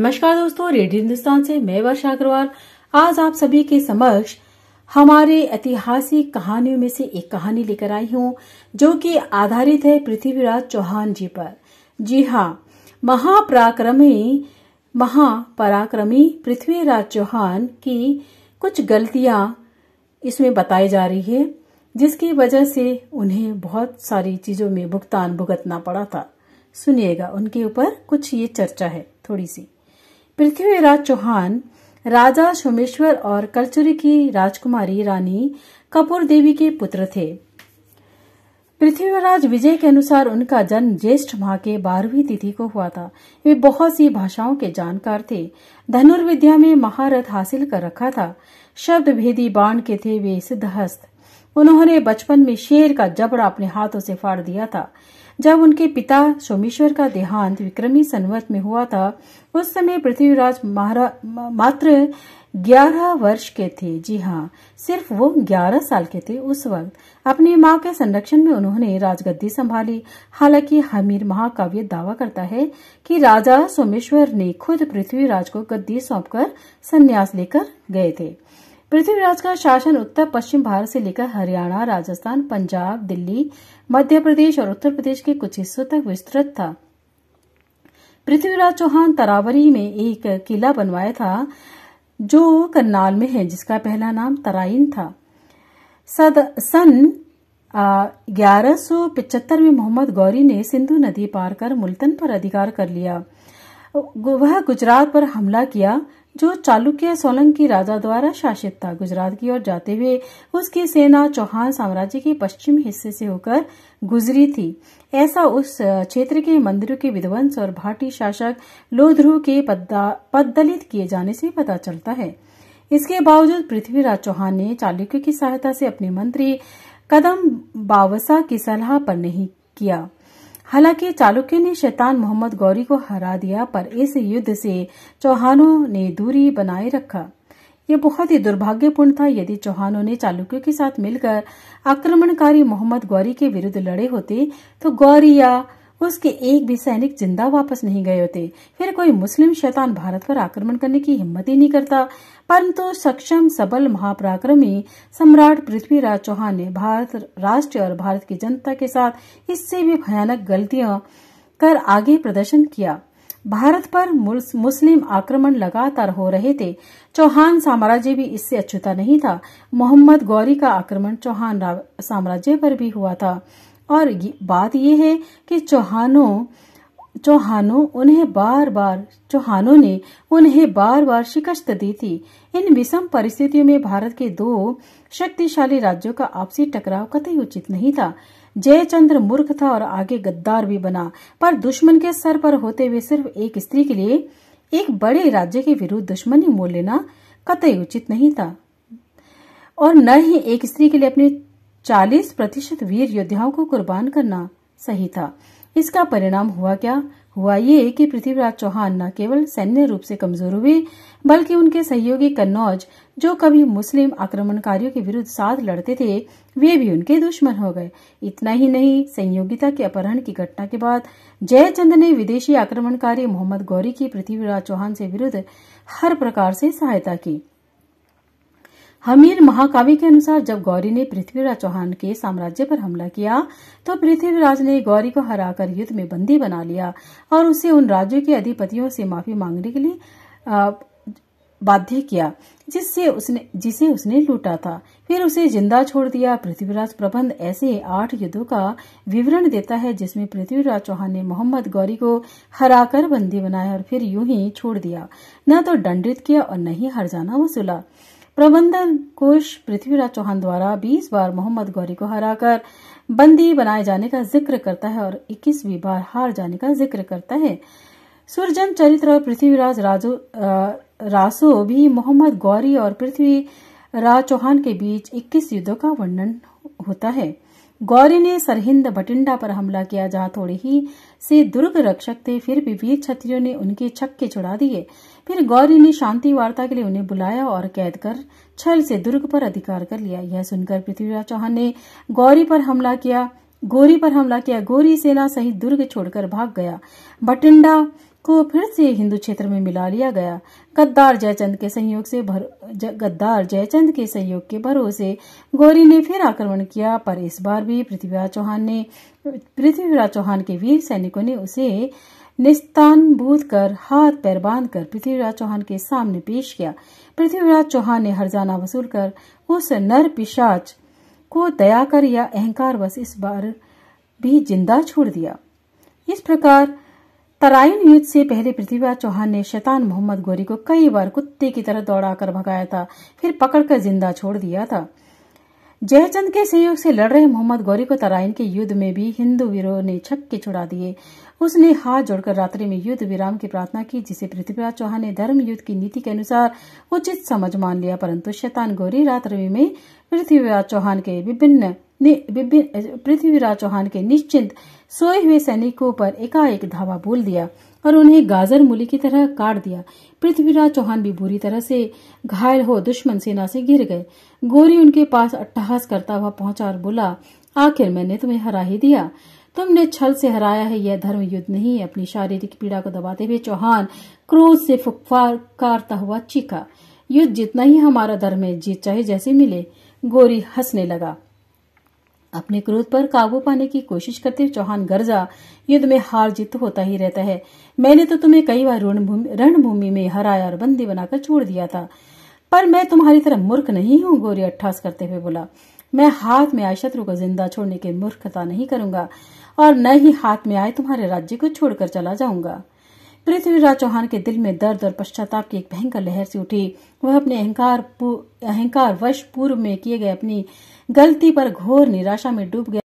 नमस्कार दोस्तों रेडियो हिंदुस्तान से मैं वर्षा अग्रवाल आज आप सभी के समक्ष हमारे ऐतिहासिक कहानियों में से एक कहानी लेकर आई हूँ जो कि आधारित है पृथ्वीराज चौहान जी पर जी हाँ महापराक्रमी महापराक्रमी पृथ्वीराज चौहान की कुछ गलतियां इसमें बताई जा रही है जिसकी वजह से उन्हें बहुत सारी चीजों में भुगतान भुगतना पड़ा था सुनिएगा उनके ऊपर कुछ ये चर्चा है थोड़ी सी पृथ्वीराज चौहान राजा सोमेश्वर और कलचुरी की राजकुमारी रानी कपूर देवी के पुत्र थे पृथ्वीराज विजय के अनुसार उनका जन्म ज्येष्ठ माह के बारहवीं तिथि को हुआ था वे बहुत सी भाषाओं के जानकार थे धनुर्विद्या में महारथ हासिल कर रखा था शब्द भेदी बाण के थे वे सिद्धहस्त उन्होंने बचपन में शेर का जबड़ा अपने हाथों से फाड़ दिया था जब उनके पिता सोमेश्वर का देहांत विक्रमी संवत में हुआ था उस समय पृथ्वीराज मात्र ग्यारह वर्ष के थे जी हाँ सिर्फ वो ग्यारह साल के थे उस वक्त अपनी माँ के संरक्षण में उन्होंने राजगद्दी संभाली हालांकि हमीर महाकाव्य दावा करता है कि राजा सोमेश्वर ने खुद पृथ्वीराज को गद्दी सौंपकर संन्यास लेकर गए थे पृथ्वीराज का शासन उत्तर पश्चिम भारत से लेकर हरियाणा राजस्थान पंजाब दिल्ली मध्य प्रदेश और उत्तर प्रदेश के कुछ हिस्सों तक विस्तृत था पृथ्वीराज चौहान तरावरी में एक किला बनवाया था जो करनाल में है जिसका पहला नाम तराइन था सद, सन ग्यारह में मोहम्मद गौरी ने सिंधु नदी पार कर मुल्तन पर अधिकार कर लिया वह गुजरात पर हमला किया जो चालुक्य सोलंकी राजा द्वारा शासित था गुजरात की ओर जाते हुए उसकी सेना चौहान साम्राज्य के पश्चिम हिस्से से होकर गुजरी थी ऐसा उस क्षेत्र के मंदिरों के विध्वंस और भाटी शासक लोध्रू के दलित किए जाने से पता चलता है इसके बावजूद पृथ्वीराज चौहान ने चालुक्य की सहायता से अपने मंत्री कदम बावसा की सलाह पर नहीं किया हालांकि चालुक्य ने शैतान मोहम्मद गौरी को हरा दिया पर इस युद्ध से चौहानों ने दूरी बनाए रखा ये बहुत ही दुर्भाग्यपूर्ण था यदि चौहानों ने चालुक्यों के साथ मिलकर आक्रमणकारी मोहम्मद गौरी के विरुद्ध लड़े होते तो गौरी या उसके एक भी सैनिक जिंदा वापस नहीं गए होते फिर कोई मुस्लिम शैतान भारत पर आक्रमण करने की हिम्मत ही नहीं करता परंतु सक्षम सबल महापराक्रमी सम्राट पृथ्वीराज चौहान ने भारत राष्ट्र और भारत की जनता के साथ इससे भी भयानक गलतियां कर आगे प्रदर्शन किया भारत पर मुस्लिम आक्रमण लगातार हो रहे थे चौहान साम्राज्य भी इससे अछूता नहीं था मोहम्मद गौरी का आक्रमण चौहान साम्राज्य पर भी हुआ था और बात यह है कि चौहानों चौहानों उन्हें बार बार चौहानों ने उन्हें बार बार शिकस्त दी थी इन विषम परिस्थितियों में भारत के दो शक्तिशाली राज्यों का आपसी टकराव कतई उचित नहीं था जयचंद्र मूर्ख था और आगे गद्दार भी बना पर दुश्मन के सर पर होते हुए सिर्फ एक स्त्री के लिए एक बड़े राज्य के विरुद्ध दुश्मनी मोल लेना कतई उचित नहीं था और न ही एक स्त्री के लिए अपने चालीस प्रतिशत वीर योद्धाओं को कुर्बान करना सही था इसका परिणाम हुआ क्या हुआ ये कि पृथ्वीराज चौहान न केवल सैन्य रूप से कमजोर हुए बल्कि उनके सहयोगी कन्नौज जो कभी मुस्लिम आक्रमणकारियों के विरुद्ध साथ लड़ते थे वे भी उनके दुश्मन हो गए इतना ही नहीं संयोगिता के अपहरण की घटना के बाद जयचंद ने विदेशी आक्रमणकारी मोहम्मद गौरी की पृथ्वीराज चौहान से विरुद्ध हर प्रकार से सहायता की हमीर महाकाव्य के अनुसार जब गौरी ने पृथ्वीराज चौहान के साम्राज्य पर हमला किया तो पृथ्वीराज ने गौरी को हराकर युद्ध में बंदी बना लिया और उसे उन राज्यों के अधिपतियों से माफी मांगने के लिए बाध्य किया जिससे उसने जिसे उसने लूटा था फिर उसे जिंदा छोड़ दिया पृथ्वीराज प्रबंध ऐसे आठ युद्धों का विवरण देता है जिसमें पृथ्वीराज चौहान ने मोहम्मद गौरी को हराकर बंदी बनाया और फिर यूं ही छोड़ दिया न तो दंडित किया और न ही हर जाना वसूला प्रबंधन कोष पृथ्वीराज चौहान द्वारा 20 बार मोहम्मद गौरी को हराकर बंदी बनाए जाने का जिक्र करता है और 21वीं बार हार जाने का जिक्र करता है सुरजन चरित्र और पृथ्वीराज राजो रासो भी मोहम्मद गौरी और पृथ्वी राज चौहान के बीच 21 युद्धों का वर्णन होता है गौरी ने सरहिंद बटिंडा पर हमला किया जहां थोड़े ही से दुर्ग रक्षक थे फिर भी वीर छत्रियों ने उनके छक्के छुड़ा दिए फिर गौरी ने शांति वार्ता के लिए उन्हें बुलाया और कैद कर छल से दुर्ग पर अधिकार कर लिया यह सुनकर पृथ्वीराज चौहान ने गौरी पर हमला किया गोरी पर हमला किया गोरी सेना सहित दुर्ग छोड़कर भाग गया बटिंडा को फिर से हिंदू क्षेत्र में मिला लिया गया गद्दार जयचंद के सहयोग से भर गद्दार जयचंद के सहयोग के भरोसे गौरी ने फिर आक्रमण किया पर इस बार भी पृथ्वीराज चौहान ने पृथ्वीराज चौहान के वीर सैनिकों ने उसे निस्तान भूत कर हाथ पैर बांध कर पृथ्वीराज चौहान के सामने पेश किया पृथ्वीराज चौहान ने हरजाना वसूल कर उस नर पिशाच को दया कर या अहंकार बस इस बार भी जिंदा छोड़ दिया इस प्रकार तराइन युद्ध से पहले पृथ्वीराज चौहान ने शैतान मोहम्मद गोरी को कई बार कुत्ते की तरह दौड़ाकर भगाया था फिर पकड़कर जिंदा छोड़ दिया था जयचंद के सहयोग से लड़ रहे मोहम्मद गौरी को तराइन के युद्ध में भी हिंदू वीरों ने छक्के छुड़ा दिए उसने हाथ जोड़कर रात्रि में युद्ध विराम की प्रार्थना की जिसे पृथ्वीराज चौहान ने धर्म युद्ध की नीति के अनुसार उचित समझ मान लिया परंतु शैतान गौरी रात्रि में पृथ्वीराज चौहान के विभिन्न ने पृथ्वीराज चौहान के निश्चिंत सोए हुए सैनिकों पर एकाएक धावा बोल दिया और उन्हें गाजर मूली की तरह काट दिया पृथ्वीराज चौहान भी बुरी तरह से घायल हो दुश्मन सेना से गिर गए गोरी उनके पास अट्टहास करता हुआ पहुंचा और बोला आखिर मैंने तुम्हें हरा ही दिया तुमने छल से हराया है यह धर्म युद्ध नहीं अपनी शारीरिक पीड़ा को दबाते हुए चौहान क्रोध से फुकफार कारता हुआ चीखा युद्ध जितना ही हमारा धर्म है जीत चाहे जैसे मिले गोरी हंसने लगा अपने क्रोध पर काबू पाने की कोशिश करते चौहान गर्जा युद्ध में हार जीत तो होता ही रहता है मैंने तो तुम्हें कई बार रणभूमि में हराया और बंदी बनाकर छोड़ दिया था पर मैं तुम्हारी तरह मूर्ख नहीं हूँ गोरी अट्ठास करते हुए बोला मैं हाथ में आए शत्रु को जिंदा छोड़ने की मूर्खता नहीं करूंगा और न ही हाथ में आए तुम्हारे राज्य को छोड़कर चला जाऊंगा पृथ्वीराज चौहान के दिल में दर्द और पश्चाताप की एक भयंकर लहर से उठी वह अपने अहंकार अहंकार वश पूर्व में किए गए अपनी गलती पर घोर निराशा में डूब गया